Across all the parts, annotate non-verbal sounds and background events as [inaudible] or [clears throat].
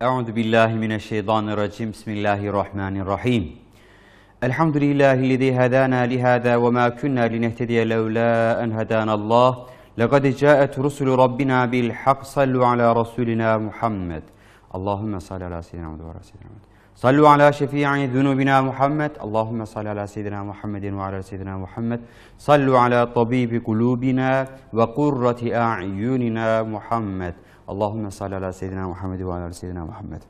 Euzu billahi mineşşeytanirracim. Bismillahirrahmanirrahim. Elhamdülillahi'llezî hedâna lihâzâ ve mâ kunnâ linehtediye levlâ en hedânallâh. Lekad câet rusulu rabbina bil hak sallu ala rasulina Muhammed. Allahumme salli ala seyyidina Muhammed ve ala seyyidina Muhammed. Sallu ala şefii zunubina Muhammed. Allahumme salli ala seyyidina Muhammedin ve ala seyyidina Muhammed. Sallu ala tabibi kulubina ve kurrati a'yunina Muhammed. Allahümme salli ala seyyidina Muhammed ve ala seyyidina Muhammed.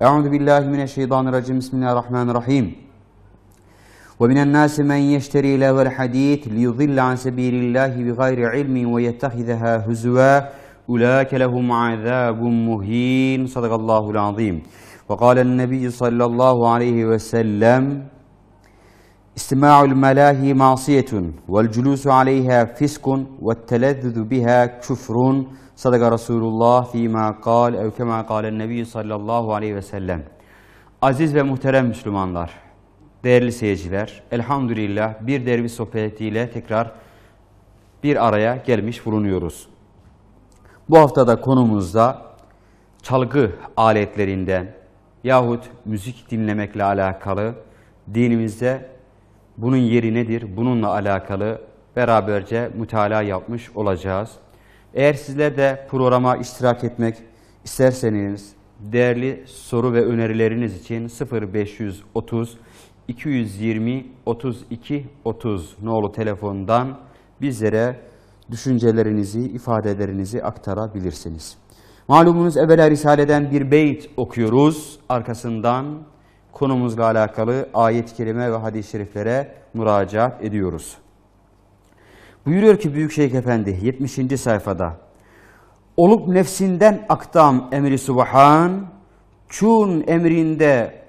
Euzu billahi mineşşeytanirracim. Bismillahirrahmanirrahim. Ve minen nasi men yeşteri level hadid liyudilla an sebilillahi bi gayri ilmin ve yettehizeha huzve. Ulaike lehum azabun muhin. Sadakallahu'l azim. Ve kâlen nebiyyü sallallahu aleyhi ve sellem İstima'ul melahi masiyetun vel culusu aleyha fiskun ve telezzüzü biha küfrun Sadaka Resulullah fîmâ kal ev kemâ kâlen nebi sallallahu aleyhi ve sellem. Aziz ve muhterem Müslümanlar, değerli seyirciler, elhamdülillah bir derbi sohbetiyle tekrar bir araya gelmiş bulunuyoruz. Bu haftada konumuzda çalgı aletlerinden yahut müzik dinlemekle alakalı dinimizde bunun yeri nedir? Bununla alakalı beraberce mütalaa yapmış olacağız. Eğer sizler de programa iştirak etmek isterseniz değerli soru ve önerileriniz için 0530 220 32 30 nolu telefondan bizlere düşüncelerinizi, ifadelerinizi aktarabilirsiniz. Malumunuz evvela Risale'den bir beyt okuyoruz. Arkasından konumuzla alakalı ayet-i kerime ve hadis-i şeriflere müracaat ediyoruz. Buyuruyor ki Büyük Şeyh Efendi 70. sayfada Olup nefsinden aktam emri subhan Çun emrinde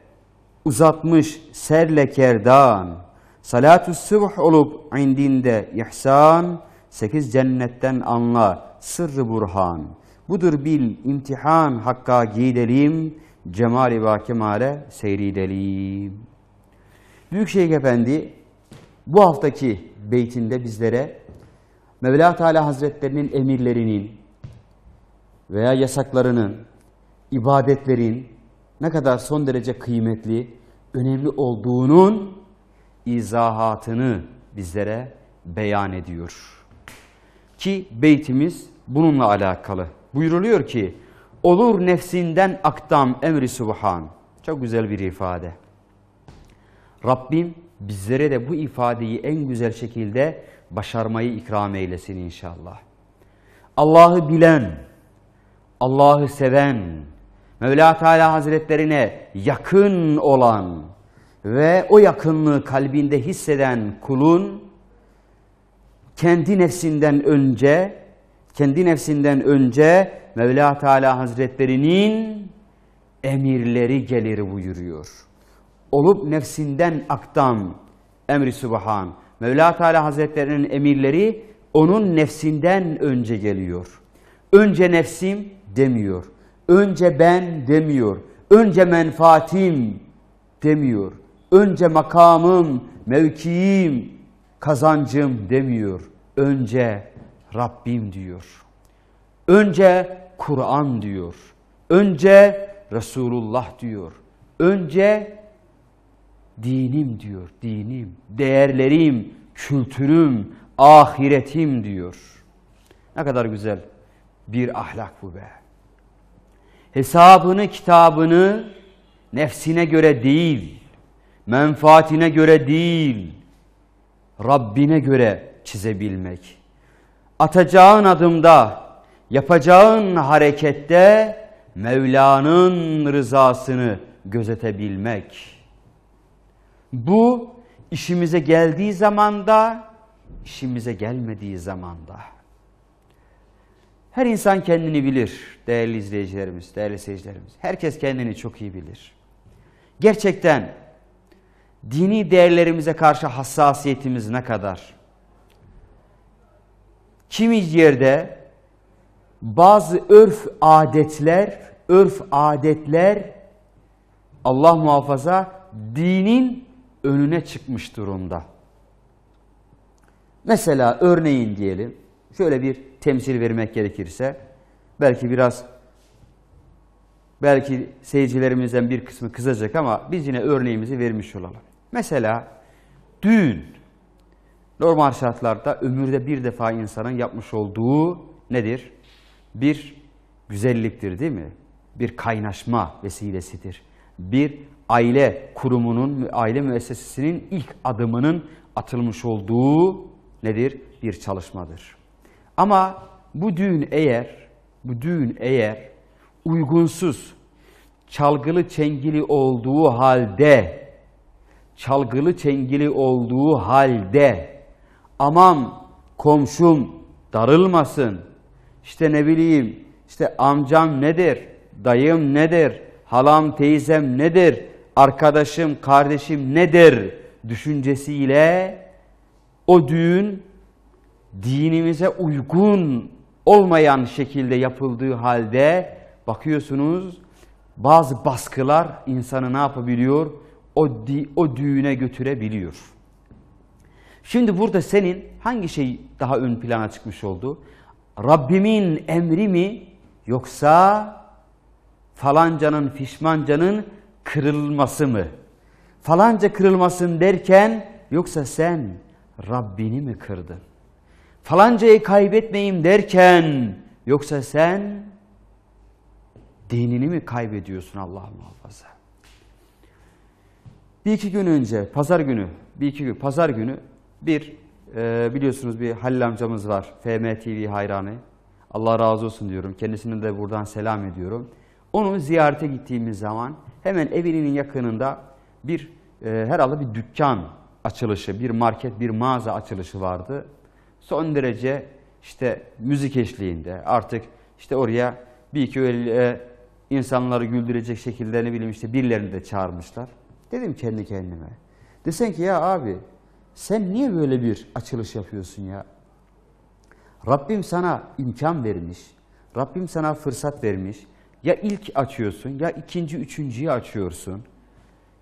uzatmış serle kerdan Salatü sıvh olup indinde ihsan Sekiz cennetten anla sırrı burhan Budur bil imtihan hakka gidelim Cemal-i vakimale seyridelim Büyük Şeyh Efendi bu haftaki beytinde bizlere Mevla Teala Hazretlerinin emirlerinin veya yasaklarının, ibadetlerin ne kadar son derece kıymetli, önemli olduğunun izahatını bizlere beyan ediyor. Ki beytimiz bununla alakalı. Buyuruluyor ki, olur nefsinden aktam emri subhan. Çok güzel bir ifade. Rabbim bizlere de bu ifadeyi en güzel şekilde başarmayı ikram eylesin inşallah. Allah'ı bilen, Allah'ı seven, Mevla Teala Hazretlerine yakın olan ve o yakınlığı kalbinde hisseden kulun kendi nefsinden önce kendi nefsinden önce Mevla Teala Hazretlerinin emirleri gelir buyuruyor olup nefsinden aktan emri subhan. Mevla Teala Hazretlerinin emirleri onun nefsinden önce geliyor. Önce nefsim demiyor. Önce ben demiyor. Önce menfaatim demiyor. Önce makamım, mevkiim, kazancım demiyor. Önce Rabbim diyor. Önce Kur'an diyor. Önce Resulullah diyor. Önce Dinim diyor, dinim, değerlerim, kültürüm, ahiretim diyor. Ne kadar güzel bir ahlak bu be. Hesabını, kitabını nefsine göre değil, menfaatine göre değil, Rabbine göre çizebilmek. Atacağın adımda, yapacağın harekette Mevla'nın rızasını gözetebilmek.'' Bu işimize geldiği zamanda, işimize gelmediği zamanda. Her insan kendini bilir değerli izleyicilerimiz, değerli seyircilerimiz. Herkes kendini çok iyi bilir. Gerçekten dini değerlerimize karşı hassasiyetimiz ne kadar? Kimi yerde bazı örf adetler, örf adetler Allah muhafaza dinin önüne çıkmış durumda. Mesela örneğin diyelim, şöyle bir temsil vermek gerekirse, belki biraz, belki seyircilerimizden bir kısmı kızacak ama biz yine örneğimizi vermiş olalım. Mesela düğün, normal şartlarda ömürde bir defa insanın yapmış olduğu nedir? Bir güzelliktir değil mi? Bir kaynaşma vesilesidir. Bir aile kurumunun, aile müessesesinin ilk adımının atılmış olduğu nedir? Bir çalışmadır. Ama bu düğün eğer, bu düğün eğer uygunsuz, çalgılı çengili olduğu halde, çalgılı çengili olduğu halde, amam, komşum darılmasın, işte ne bileyim, işte amcam nedir, dayım nedir, halam teyzem nedir, arkadaşım, kardeşim nedir düşüncesiyle o düğün dinimize uygun olmayan şekilde yapıldığı halde bakıyorsunuz bazı baskılar insanı ne yapabiliyor? O, o düğüne götürebiliyor. Şimdi burada senin hangi şey daha ön plana çıkmış oldu? Rabbimin emri mi yoksa falancanın, fişmancanın kırılması mı? Falanca kırılmasın derken yoksa sen Rabbini mi kırdın? Falancayı kaybetmeyeyim derken yoksa sen dinini mi kaybediyorsun Allah muhafaza? Bir iki gün önce, pazar günü, bir iki gün, pazar günü bir e, biliyorsunuz bir Halil amcamız var. FM TV hayranı. Allah razı olsun diyorum. Kendisine de buradan selam ediyorum. Onu ziyarete gittiğimiz zaman Hemen evinin yakınında bir e, herhalde bir dükkan açılışı, bir market, bir mağaza açılışı vardı. Son derece işte müzik eşliğinde artık işte oraya bir iki öyle e, insanları güldürecek şekilde ne bileyim işte birilerini de çağırmışlar. Dedim kendi kendime. Desen ki ya abi sen niye böyle bir açılış yapıyorsun ya? Rabbim sana imkan vermiş. Rabbim sana fırsat vermiş. Ya ilk açıyorsun ya ikinci, üçüncüyü açıyorsun.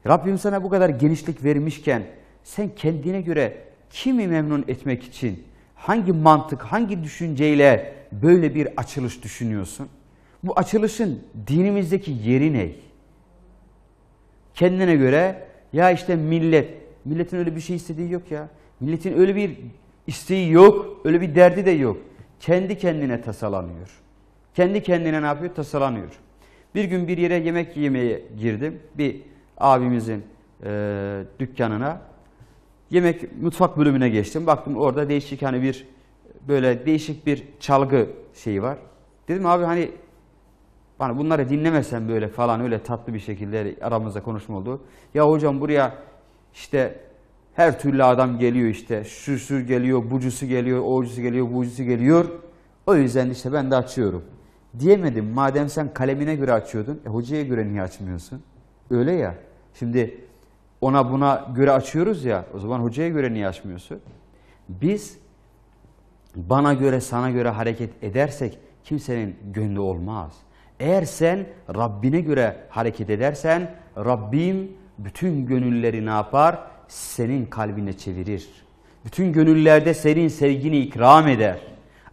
Rabbim sana bu kadar genişlik vermişken sen kendine göre kimi memnun etmek için hangi mantık, hangi düşünceyle böyle bir açılış düşünüyorsun? Bu açılışın dinimizdeki yeri ne? Kendine göre ya işte millet, milletin öyle bir şey istediği yok ya. Milletin öyle bir isteği yok, öyle bir derdi de yok. Kendi kendine tasalanıyor. Kendi kendine ne yapıyor? Tasalanıyor. Bir gün bir yere yemek yemeye girdim. Bir abimizin e, dükkanına. Yemek mutfak bölümüne geçtim. Baktım orada değişik hani bir böyle değişik bir çalgı şeyi var. Dedim abi hani bana bunları dinlemesen böyle falan öyle tatlı bir şekilde aramızda konuşma oldu. Ya hocam buraya işte her türlü adam geliyor işte. Şusu geliyor, bucusu geliyor, ocusu geliyor, bucusu geliyor. O yüzden işte ben de açıyorum. Diyemedim madem sen kalemine göre açıyordun, e, hocaya göre niye açmıyorsun? Öyle ya. Şimdi ona buna göre açıyoruz ya, o zaman hocaya göre niye açmıyorsun? Biz bana göre, sana göre hareket edersek kimsenin gönlü olmaz. Eğer sen Rabbine göre hareket edersen Rabbim bütün gönülleri ne yapar? Senin kalbine çevirir. Bütün gönüllerde senin sevgini ikram eder.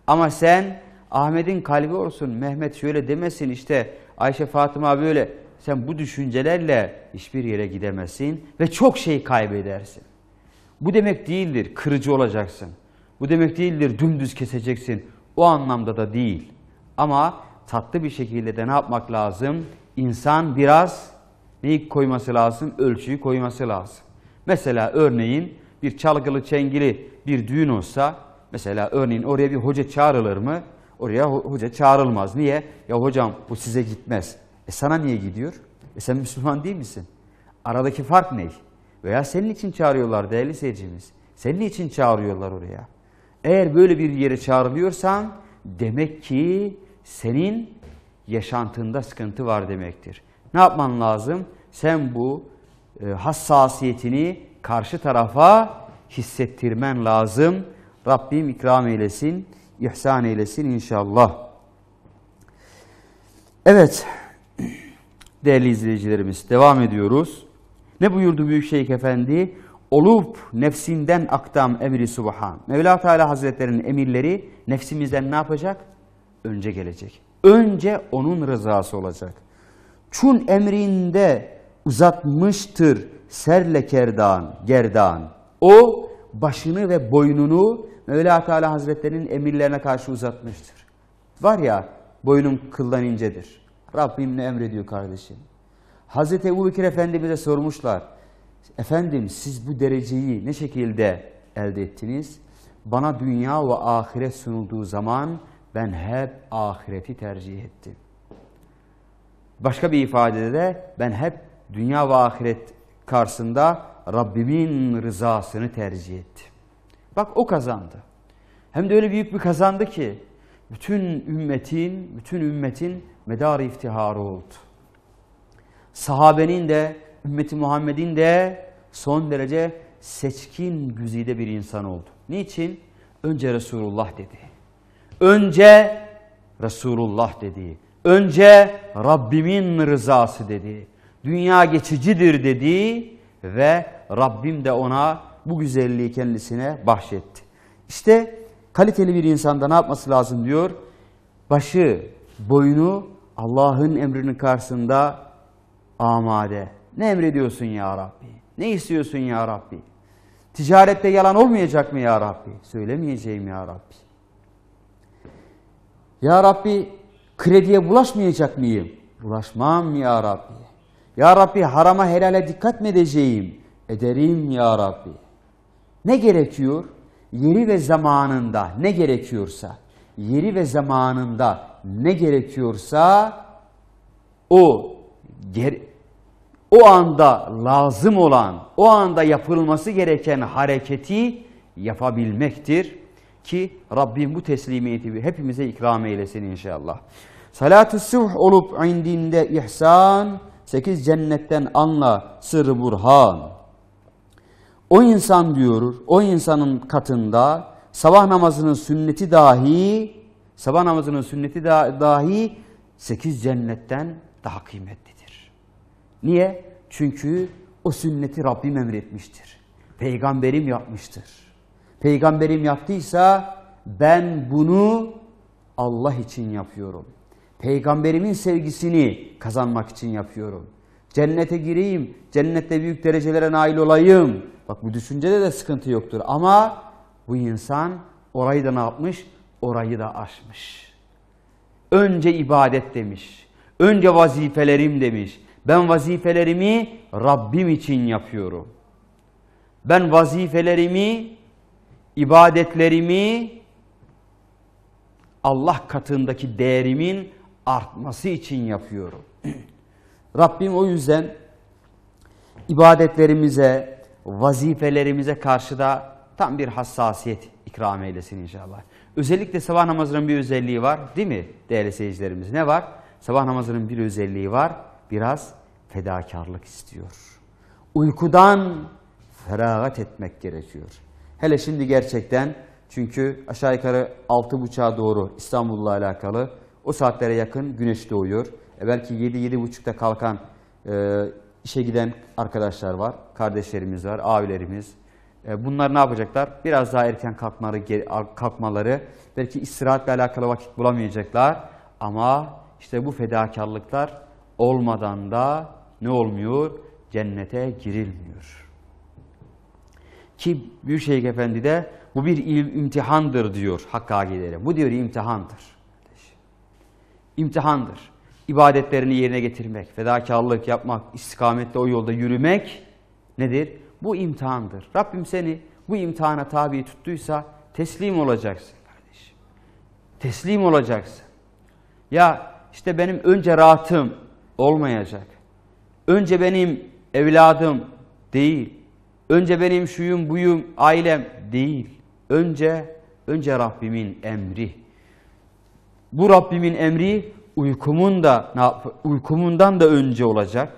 Ama sen Ahmet'in kalbi olsun, Mehmet şöyle demesin işte Ayşe Fatıma böyle. Sen bu düşüncelerle hiçbir yere gidemezsin ve çok şey kaybedersin. Bu demek değildir kırıcı olacaksın. Bu demek değildir dümdüz keseceksin. O anlamda da değil. Ama tatlı bir şekilde de ne yapmak lazım? İnsan biraz neyi koyması lazım? Ölçüyü koyması lazım. Mesela örneğin bir çalgılı çengili bir düğün olsa, mesela örneğin oraya bir hoca çağrılır mı? Oraya hoca çağrılmaz. Niye? Ya hocam bu size gitmez. E sana niye gidiyor? E sen Müslüman değil misin? Aradaki fark ne? Veya senin için çağırıyorlar değerli seyircimiz. Senin için çağırıyorlar oraya. Eğer böyle bir yere çağrılıyorsan demek ki senin yaşantında sıkıntı var demektir. Ne yapman lazım? Sen bu e, hassasiyetini karşı tarafa hissettirmen lazım. Rabbim ikram eylesin ihsan eylesin inşallah. Evet, değerli izleyicilerimiz devam ediyoruz. Ne buyurdu büyük Şeyh Efendi? Olup nefsinden aktam emri subhan. Mevla Teala Hazretleri'nin emirleri nefsimizden ne yapacak? Önce gelecek. Önce onun rızası olacak. Çun emrinde uzatmıştır serle kerdan, gerdan. O başını ve boynunu Mevla Teala Hazretlerinin emirlerine karşı uzatmıştır. Var ya boynum kıldan incedir. Rabbim ne emrediyor kardeşim? Hazreti Ebu Bekir Efendimiz'e sormuşlar. Efendim siz bu dereceyi ne şekilde elde ettiniz? Bana dünya ve ahiret sunulduğu zaman ben hep ahireti tercih ettim. Başka bir ifadede de ben hep dünya ve ahiret karşısında Rabbimin rızasını tercih ettim. Bak o kazandı. Hem de öyle büyük bir kazandı ki bütün ümmetin, bütün ümmetin medar iftiharı oldu. Sahabenin de, ümmeti Muhammed'in de son derece seçkin güzide bir insan oldu. Niçin? Önce Resulullah dedi. Önce Resulullah dedi. Önce Rabbimin rızası dedi. Dünya geçicidir dedi ve Rabbim de ona bu güzelliği kendisine bahşetti. İşte kaliteli bir insanda ne yapması lazım diyor? Başı, boynu Allah'ın emrinin karşısında amade. Ne emrediyorsun ya Rabbi? Ne istiyorsun ya Rabbi? Ticarette yalan olmayacak mı ya Rabbi? Söylemeyeceğim ya Rabbi. Ya Rabbi krediye bulaşmayacak mıyım? Bulaşmam ya Rabbi. Ya Rabbi harama helale dikkat mi edeceğim? Ederim ya Rabbi. Ne gerekiyor? Yeri ve zamanında ne gerekiyorsa, yeri ve zamanında ne gerekiyorsa o o anda lazım olan, o anda yapılması gereken hareketi yapabilmektir ki Rabbim bu teslimiyeti hepimize ikram eylesin inşallah. Salatü suh olup indinde ihsan, sekiz cennetten anla sırrı burhan. O insan diyor, o insanın katında sabah namazının sünneti dahi, sabah namazının sünneti dahi sekiz cennetten daha kıymetlidir. Niye? Çünkü o sünneti Rabbim emretmiştir. Peygamberim yapmıştır. Peygamberim yaptıysa ben bunu Allah için yapıyorum. Peygamberimin sevgisini kazanmak için yapıyorum. Cennete gireyim, cennette büyük derecelere nail olayım Bak bu düşüncede de sıkıntı yoktur. Ama bu insan orayı da ne yapmış? Orayı da aşmış. Önce ibadet demiş. Önce vazifelerim demiş. Ben vazifelerimi Rabbim için yapıyorum. Ben vazifelerimi, ibadetlerimi Allah katındaki değerimin artması için yapıyorum. [clears throat] Rabbim o yüzden ibadetlerimize, vazifelerimize karşı da tam bir hassasiyet ikram eylesin inşallah. Özellikle sabah namazının bir özelliği var değil mi değerli seyircilerimiz? Ne var? Sabah namazının bir özelliği var. Biraz fedakarlık istiyor. Uykudan feragat etmek gerekiyor. Hele şimdi gerçekten çünkü aşağı yukarı 6.30'a doğru İstanbul'la alakalı o saatlere yakın güneş doğuyor. E belki 7-7.30'da kalkan e, işe giden arkadaşlar var, kardeşlerimiz var, abilerimiz. E, bunlar ne yapacaklar? Biraz daha erken kalkmaları, kalkmaları, belki istirahatle alakalı vakit bulamayacaklar. Ama işte bu fedakarlıklar olmadan da ne olmuyor? Cennete girilmiyor. Ki Büyükşehir Efendi de bu bir imtihandır diyor Hakk'a giderim. Bu diyor imtihandır. İmtihandır ibadetlerini yerine getirmek, fedakarlık yapmak, istikametle o yolda yürümek nedir? Bu imtihandır. Rabbim seni bu imtihana tabi tuttuysa teslim olacaksın kardeşim. Teslim olacaksın. Ya işte benim önce rahatım olmayacak. Önce benim evladım değil. Önce benim şuyum buyum ailem değil. Önce önce Rabbimin emri. Bu Rabbimin emri uykumun da uykumundan da önce olacak.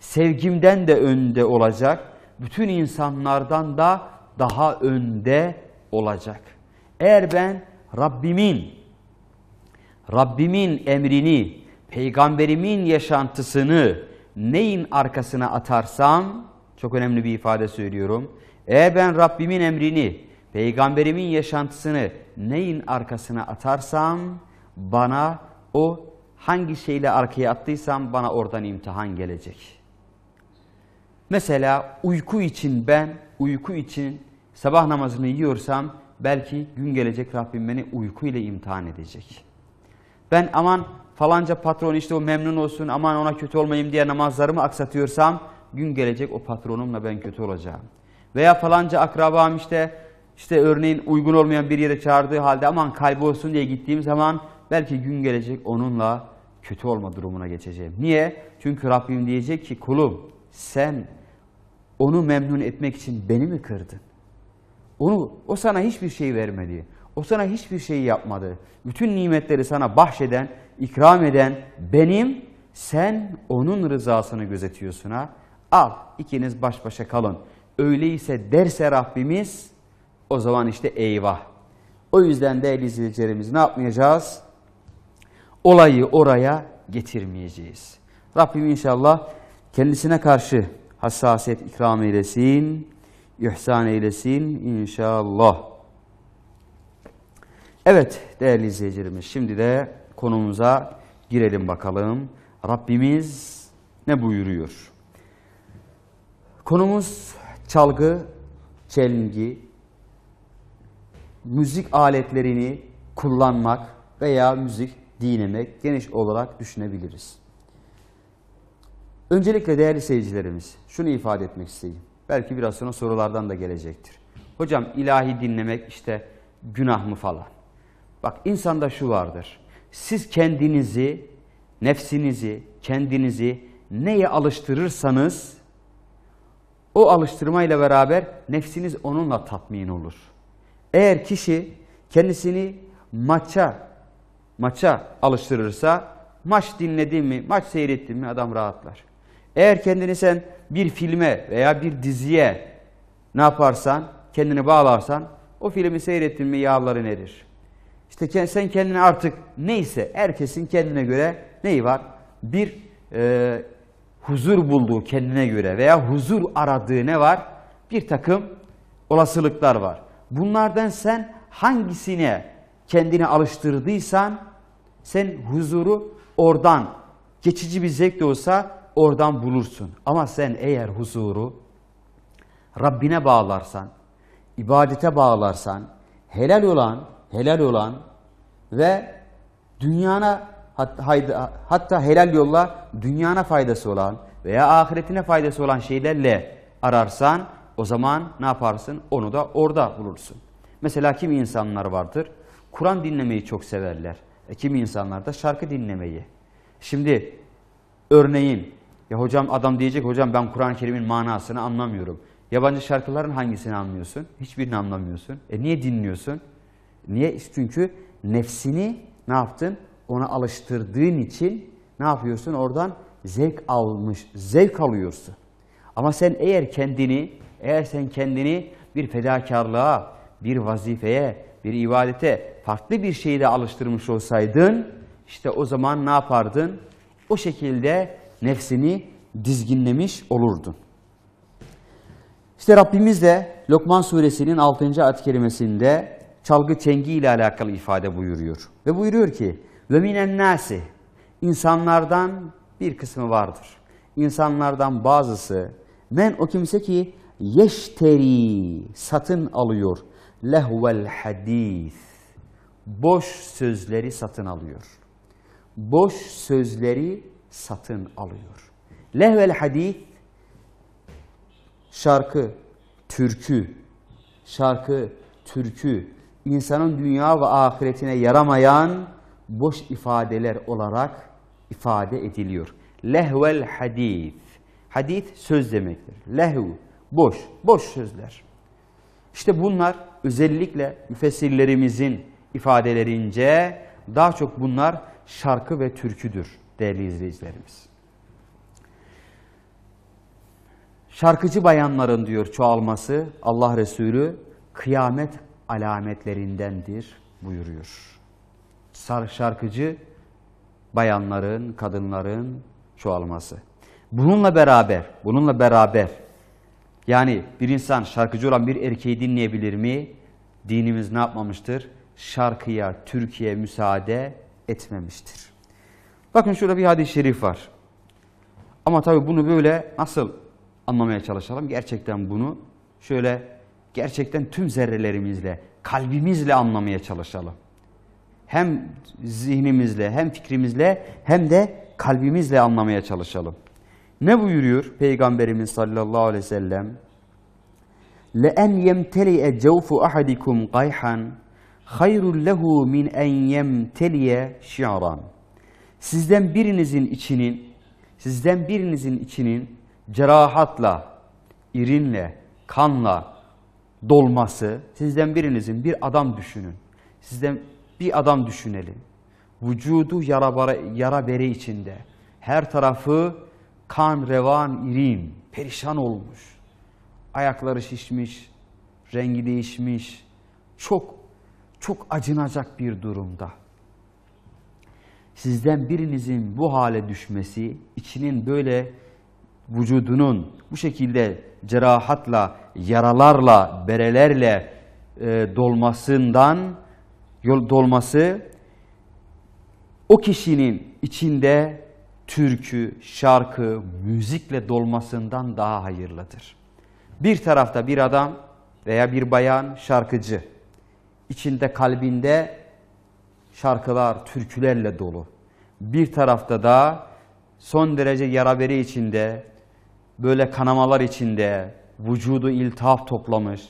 Sevgimden de önde olacak. Bütün insanlardan da daha önde olacak. Eğer ben Rabbimin Rabbimin emrini, peygamberimin yaşantısını neyin arkasına atarsam çok önemli bir ifade söylüyorum. Eğer ben Rabbimin emrini, peygamberimin yaşantısını neyin arkasına atarsam bana o hangi şeyle arkaya attıysam bana oradan imtihan gelecek. Mesela uyku için ben, uyku için sabah namazını yiyorsam belki gün gelecek Rabbim beni uyku ile imtihan edecek. Ben aman falanca patron işte o memnun olsun, aman ona kötü olmayayım diye namazlarımı aksatıyorsam gün gelecek o patronumla ben kötü olacağım. Veya falanca akrabam işte işte örneğin uygun olmayan bir yere çağırdığı halde aman kaybolsun diye gittiğim zaman belki gün gelecek onunla kötü olma durumuna geçeceğim. Niye? Çünkü Rabbim diyecek ki kulum sen onu memnun etmek için beni mi kırdın? Onu, o sana hiçbir şey vermedi. O sana hiçbir şey yapmadı. Bütün nimetleri sana bahşeden, ikram eden benim, sen onun rızasını gözetiyorsun ha. Al ikiniz baş başa kalın. Öyleyse derse Rabbimiz o zaman işte eyvah. O yüzden değerli izleyicilerimiz ne yapmayacağız? olayı oraya getirmeyeceğiz. Rabbim inşallah kendisine karşı hassasiyet ikram eylesin, ihsan eylesin inşallah. Evet değerli izleyicilerimiz şimdi de konumuza girelim bakalım. Rabbimiz ne buyuruyor? Konumuz çalgı, çelengi, müzik aletlerini kullanmak veya müzik dinlemek geniş olarak düşünebiliriz. Öncelikle değerli seyircilerimiz şunu ifade etmek isteyeyim. Belki biraz sonra sorulardan da gelecektir. Hocam ilahi dinlemek işte günah mı falan. Bak insanda şu vardır. Siz kendinizi, nefsinizi, kendinizi neye alıştırırsanız o alıştırmayla beraber nefsiniz onunla tatmin olur. Eğer kişi kendisini maça maça alıştırırsa maç dinledi mi, maç seyretti mi adam rahatlar. Eğer kendini sen bir filme veya bir diziye ne yaparsan, kendini bağlarsan o filmi seyrettin mi yağların erir. İşte sen kendine artık neyse herkesin kendine göre neyi var? Bir e, huzur bulduğu kendine göre veya huzur aradığı ne var? Bir takım olasılıklar var. Bunlardan sen hangisine kendini alıştırdıysan sen huzuru oradan geçici bir zevk de olsa oradan bulursun. Ama sen eğer huzuru Rabbine bağlarsan, ibadete bağlarsan, helal olan, helal olan ve dünyana hatta helal yolla dünyana faydası olan veya ahiretine faydası olan şeylerle ararsan o zaman ne yaparsın? Onu da orada bulursun. Mesela kim insanlar vardır? Kur'an dinlemeyi çok severler. E, kimi insanlar da şarkı dinlemeyi. Şimdi örneğin ya hocam adam diyecek hocam ben Kur'an-ı Kerim'in manasını anlamıyorum. Yabancı şarkıların hangisini anlıyorsun? Hiçbirini anlamıyorsun. E niye dinliyorsun? Niye? Çünkü nefsini ne yaptın? Ona alıştırdığın için ne yapıyorsun? Oradan zevk almış, zevk alıyorsun. Ama sen eğer kendini, eğer sen kendini bir fedakarlığa, bir vazifeye, bir ibadete farklı bir şeyle alıştırmış olsaydın, işte o zaman ne yapardın? O şekilde nefsini dizginlemiş olurdun. İşte Rabbimiz de Lokman suresinin 6. ad kelimesinde çalgı çengi ile alakalı ifade buyuruyor. Ve buyuruyor ki, ve minen nasi insanlardan bir kısmı vardır. İnsanlardan bazısı men o kimse ki yeşteri satın alıyor lehvel hadis. Boş sözleri satın alıyor. Boş sözleri satın alıyor. Lehvel hadis şarkı, türkü, şarkı, türkü insanın dünya ve ahiretine yaramayan boş ifadeler olarak ifade ediliyor. Lehvel hadis. Hadis söz demektir. Lehu, boş, boş sözler. İşte bunlar özellikle müfessirlerimizin ifadelerince daha çok bunlar şarkı ve türküdür değerli izleyicilerimiz. Şarkıcı bayanların diyor çoğalması Allah Resulü kıyamet alametlerindendir buyuruyor. Şarkıcı bayanların, kadınların çoğalması. Bununla beraber, bununla beraber yani bir insan şarkıcı olan bir erkeği dinleyebilir mi? Dinimiz ne yapmamıştır? Şarkıya Türkiye müsaade etmemiştir. Bakın şurada bir hadis-i şerif var. Ama tabii bunu böyle nasıl anlamaya çalışalım? Gerçekten bunu şöyle gerçekten tüm zerrelerimizle, kalbimizle anlamaya çalışalım. Hem zihnimizle, hem fikrimizle, hem de kalbimizle anlamaya çalışalım. Ne buyuruyor Peygamberimiz sallallahu aleyhi ve sellem? لَاَنْ يَمْتَلِيَ جَوْفُ اَحَدِكُمْ قَيْحًا خَيْرٌ لَهُ مِنْ اَنْ يَمْتَلِيَ شِعْرًا Sizden birinizin içinin, sizden birinizin içinin cerahatla, irinle, kanla dolması, sizden birinizin bir adam düşünün. Sizden bir adam düşünelim. Vücudu yara, yara bere içinde. Her tarafı kan revan irin, perişan olmuş. Ayakları şişmiş, rengi değişmiş. Çok, çok acınacak bir durumda. Sizden birinizin bu hale düşmesi, içinin böyle vücudunun bu şekilde cerahatla, yaralarla, berelerle e, dolmasından, yol dolması o kişinin içinde türkü, şarkı, müzikle dolmasından daha hayırlıdır. Bir tarafta bir adam veya bir bayan şarkıcı, içinde kalbinde şarkılar, türkülerle dolu. Bir tarafta da son derece yaraberi içinde, böyle kanamalar içinde, vücudu iltihap toplamış,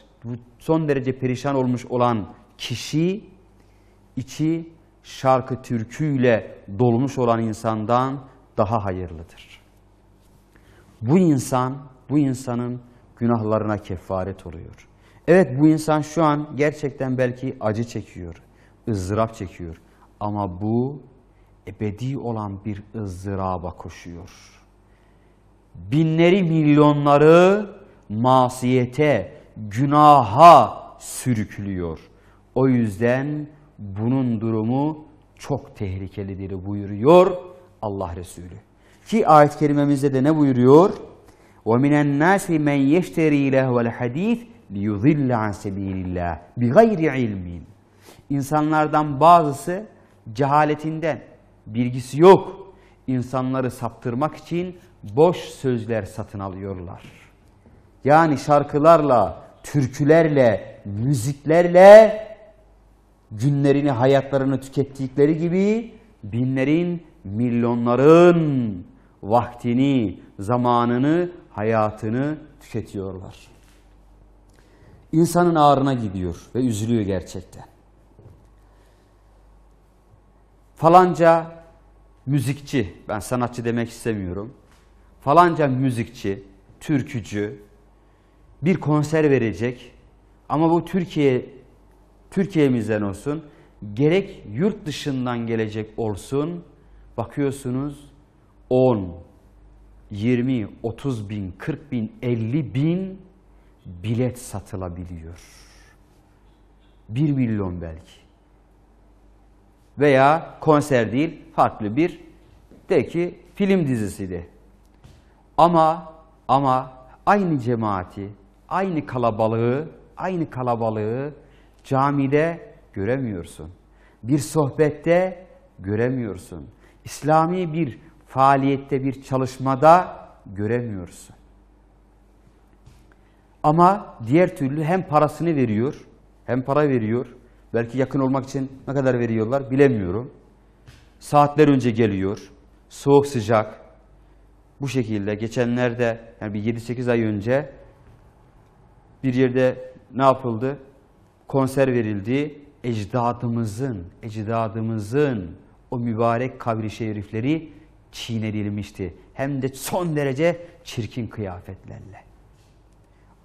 son derece perişan olmuş olan kişi, içi şarkı türküyle dolmuş olan insandan daha hayırlıdır. Bu insan, bu insanın günahlarına kefaret oluyor. Evet bu insan şu an gerçekten belki acı çekiyor, ızdırap çekiyor. Ama bu ebedi olan bir ızdıraba koşuyor. Binleri, milyonları masiyete, günaha sürüklüyor. O yüzden bunun durumu çok tehlikelidir buyuruyor. Allah Resulü. Ki ayet-i kerimemizde de ne buyuruyor? وَمِنَ النَّاسِ مَنْ يَشْتَرِي لَهُ الْحَد۪يثِ لِيُذِلَّ عَنْ سَب۪يلِ اللّٰهِ بِغَيْرِ عِلْمٍ İnsanlardan bazısı cehaletinden, bilgisi yok. İnsanları saptırmak için boş sözler satın alıyorlar. Yani şarkılarla, türkülerle, müziklerle günlerini, hayatlarını tükettikleri gibi binlerin, milyonların vaktini, zamanını, hayatını tüketiyorlar. İnsanın ağrına gidiyor ve üzülüyor gerçekten. Falanca müzikçi, ben sanatçı demek istemiyorum. Falanca müzikçi, türkücü bir konser verecek ama bu Türkiye Türkiye'mizden olsun gerek yurt dışından gelecek olsun bakıyorsunuz 10, 20, 30 bin, 40 bin, 50 bin bilet satılabiliyor. 1 milyon belki. Veya konser değil farklı bir de ki film dizisi de. Ama ama aynı cemaati, aynı kalabalığı, aynı kalabalığı camide göremiyorsun. Bir sohbette göremiyorsun. İslami bir faaliyette, bir çalışmada göremiyorsun. Ama diğer türlü hem parasını veriyor, hem para veriyor. Belki yakın olmak için ne kadar veriyorlar bilemiyorum. Saatler önce geliyor. Soğuk sıcak. Bu şekilde geçenlerde yani bir 7-8 ay önce bir yerde ne yapıldı? Konser verildi ecdadımızın, ecdadımızın o mübarek kabri şerifleri çiğnedilmişti. Hem de son derece çirkin kıyafetlerle.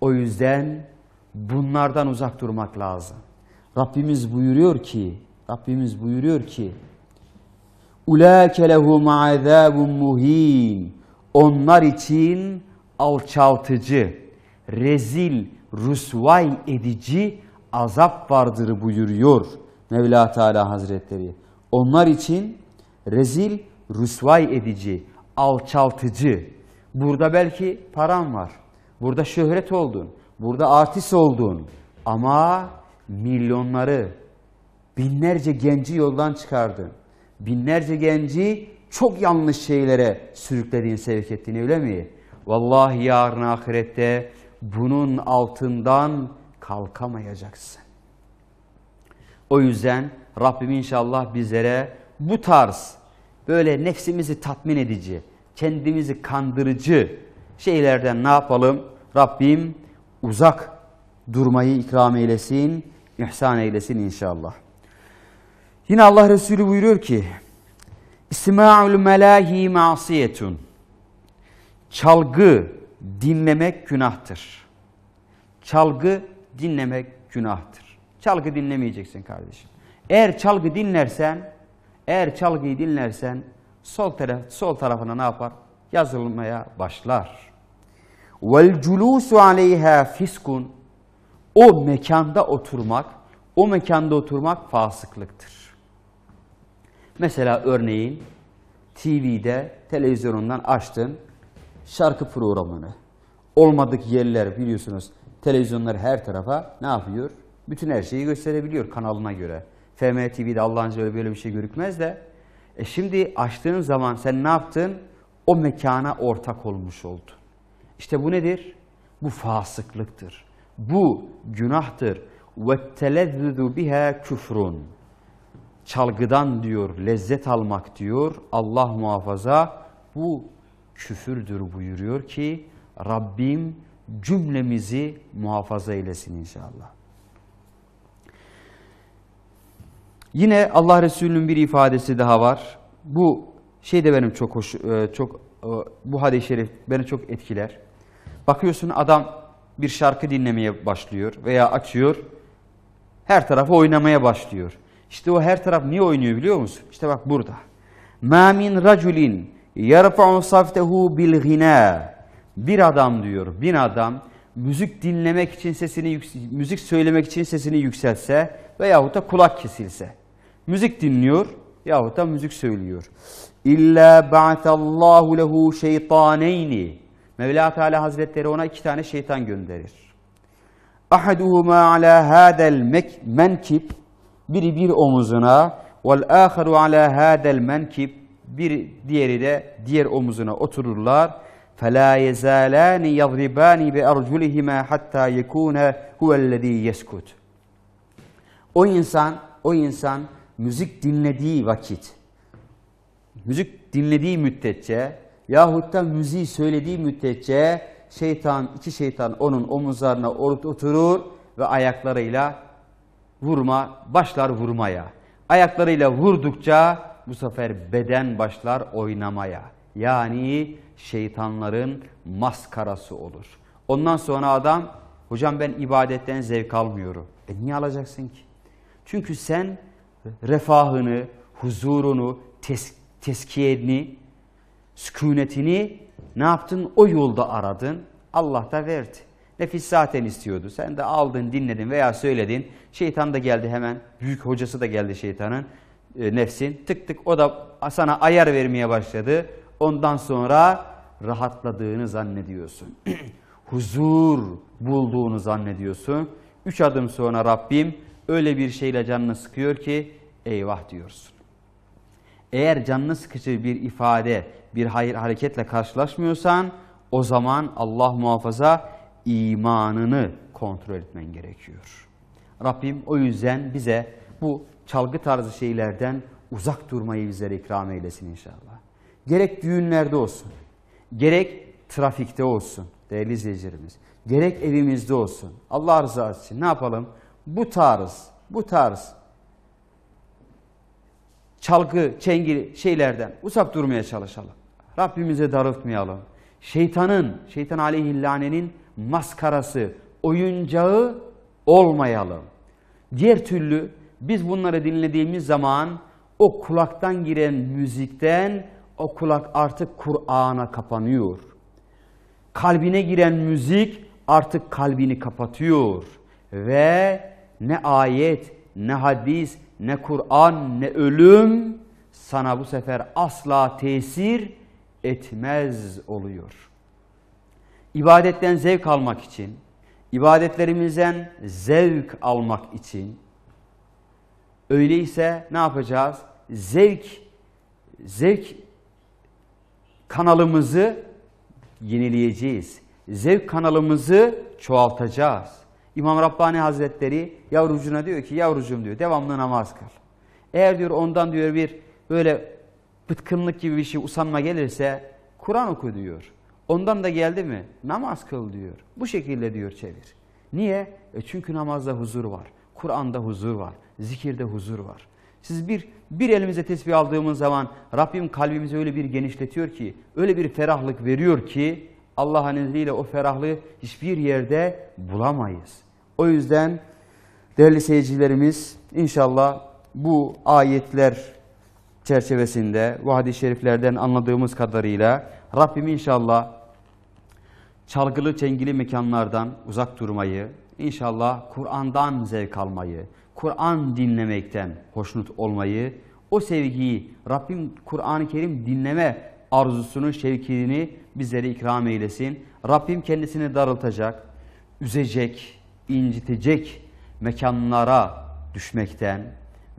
O yüzden bunlardan uzak durmak lazım. Rabbimiz buyuruyor ki, Rabbimiz buyuruyor ki, اُلَٰكَ لَهُمْ عَذَابٌ muhin. Onlar için alçaltıcı, rezil, rusvay edici azap vardır buyuruyor Mevla Teala Hazretleri. Onlar için rezil, rüsvay edici, alçaltıcı. Burada belki paran var, burada şöhret oldun, burada artist oldun ama milyonları, binlerce genci yoldan çıkardın. Binlerce genci çok yanlış şeylere sürüklediğini sevk ettiğini öyle mi? Vallahi yarın ahirette bunun altından kalkamayacaksın. O yüzden Rabbim inşallah bizlere bu tarz böyle nefsimizi tatmin edici, kendimizi kandırıcı şeylerden ne yapalım? Rabbim uzak durmayı ikram eylesin, ihsan eylesin inşallah. Yine Allah Resulü buyuruyor ki, İsma'ul melahi masiyetun. Çalgı dinlemek günahtır. Çalgı dinlemek günahtır. Çalgı dinlemeyeceksin kardeşim. Eğer çalgı dinlersen, eğer çalgıyı dinlersen sol taraf sol tarafına ne yapar? Yazılmaya başlar. Vel culusu aleyha fiskun. O mekanda oturmak, o mekanda oturmak fasıklıktır. Mesela örneğin TV'de televizyonundan açtın şarkı programını. Olmadık yerler biliyorsunuz Televizyonlar her tarafa ne yapıyor? Bütün her şeyi gösterebiliyor kanalına göre. FM TV'de Allah'ın böyle böyle bir şey görükmez de. E şimdi açtığın zaman sen ne yaptın? O mekana ortak olmuş oldun. İşte bu nedir? Bu fasıklıktır. Bu günahtır. وَالتَّلَذُّذُ biha küfrun. Çalgıdan diyor, lezzet almak diyor. Allah muhafaza bu küfürdür buyuruyor ki Rabbim cümlemizi muhafaza eylesin inşallah. Yine Allah Resulü'nün bir ifadesi daha var. Bu şey de benim çok hoş, e, çok e, bu hadis-i şerif beni çok etkiler. Bakıyorsun adam bir şarkı dinlemeye başlıyor veya açıyor, her tarafı oynamaya başlıyor. İşte o her taraf niye oynuyor biliyor musun? İşte bak burada. مَا مِنْ رَجُلٍ يَرْفَعُ صَفْتَهُ بِالْغِنَاءِ bir adam diyor, bin adam müzik dinlemek için sesini, müzik söylemek için sesini yükseltse veyahut da kulak kesilse. Müzik dinliyor yahut da müzik söylüyor. İlla ba'tallahu lehu şeytaneyni. Mevla Teala Hazretleri ona iki tane şeytan gönderir. Ahaduhuma ala hadel menkip. Biri bir omuzuna vel aharu ala hadel menkip. Bir diğeri de diğer omuzuna otururlar. فَلَا يَزَالَانِ يَضْرِبَانِ بِأَرْجُلِهِمَا hatta يَكُونَ هُوَ الَّذ۪ي يَسْكُتُ O insan, o insan müzik dinlediği vakit, müzik dinlediği müddetçe yahut da müziği söylediği müddetçe şeytan, iki şeytan onun omuzlarına oturur ve ayaklarıyla vurma, başlar vurmaya. Ayaklarıyla vurdukça bu sefer beden başlar oynamaya. Yani şeytanların maskarası olur. Ondan sonra adam hocam ben ibadetten zevk almıyorum. E niye alacaksın ki? Çünkü sen refahını, huzurunu, tes teskiyeni, sükunetini ne yaptın? O yolda aradın. Allah da verdi. Nefis zaten istiyordu. Sen de aldın, dinledin veya söyledin. Şeytan da geldi hemen. Büyük hocası da geldi şeytanın. E, nefsin. Tık tık o da sana ayar vermeye başladı. Ondan sonra rahatladığını zannediyorsun. [clears throat] Huzur bulduğunu zannediyorsun. Üç adım sonra Rabbim öyle bir şeyle canını sıkıyor ki eyvah diyorsun. Eğer canını sıkıcı bir ifade, bir hayır hareketle karşılaşmıyorsan o zaman Allah muhafaza imanını kontrol etmen gerekiyor. Rabbim o yüzden bize bu çalgı tarzı şeylerden uzak durmayı bizlere ikram eylesin inşallah. Gerek düğünlerde olsun, gerek trafikte olsun değerli izleyicilerimiz, gerek evimizde olsun. Allah rızası için ne yapalım? Bu tarz, bu tarz çalgı, çengi şeylerden uzak durmaya çalışalım. Rabbimize darıltmayalım. Şeytanın, şeytan aleyhillanenin maskarası, oyuncağı olmayalım. Diğer türlü biz bunları dinlediğimiz zaman o kulaktan giren müzikten o kulak artık Kur'an'a kapanıyor. Kalbine giren müzik artık kalbini kapatıyor. Ve ne ayet, ne hadis, ne Kur'an, ne ölüm sana bu sefer asla tesir etmez oluyor. İbadetten zevk almak için, ibadetlerimizden zevk almak için, öyleyse ne yapacağız? Zevk, zevk kanalımızı yenileyeceğiz. Zevk kanalımızı çoğaltacağız. İmam Rabbani Hazretleri yavrucuna diyor ki yavrucum diyor devamlı namaz kıl. Eğer diyor ondan diyor bir böyle bıtkınlık gibi bir şey usanma gelirse Kur'an oku diyor. Ondan da geldi mi namaz kıl diyor. Bu şekilde diyor çevir. Niye? E çünkü namazda huzur var. Kur'an'da huzur var. Zikirde huzur var. Siz bir bir elimize tesbih aldığımız zaman Rabbim kalbimizi öyle bir genişletiyor ki, öyle bir ferahlık veriyor ki Allah'ın izniyle o ferahlığı hiçbir yerde bulamayız. O yüzden değerli seyircilerimiz inşallah bu ayetler çerçevesinde bu hadis-i şeriflerden anladığımız kadarıyla Rabbim inşallah çalgılı çengili mekanlardan uzak durmayı, inşallah Kur'an'dan zevk almayı, Kur'an dinlemekten hoşnut olmayı, o sevgiyi Rabbim Kur'an-ı Kerim dinleme arzusunun şevkini bizlere ikram eylesin. Rabbim kendisini darıltacak, üzecek, incitecek mekanlara düşmekten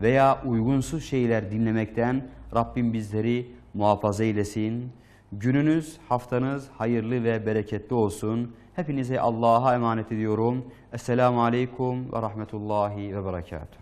veya uygunsuz şeyler dinlemekten Rabbim bizleri muhafaza eylesin. Gününüz, haftanız hayırlı ve bereketli olsun. Hepinize Allah'a emanet ediyorum. Esselamu Aleyküm ve Rahmetullahi ve Berekatuhu.